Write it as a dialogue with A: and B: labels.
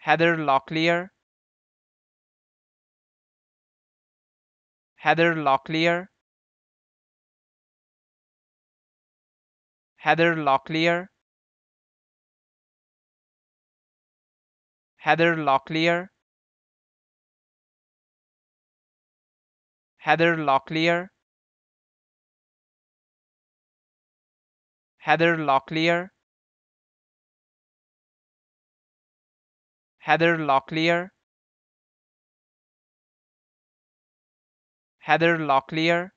A: Heather Locklear Heather Locklear Heather Locklear Heather Locklear Heather Locklear Heather Locklear Heather Locklear, Heather Locklear,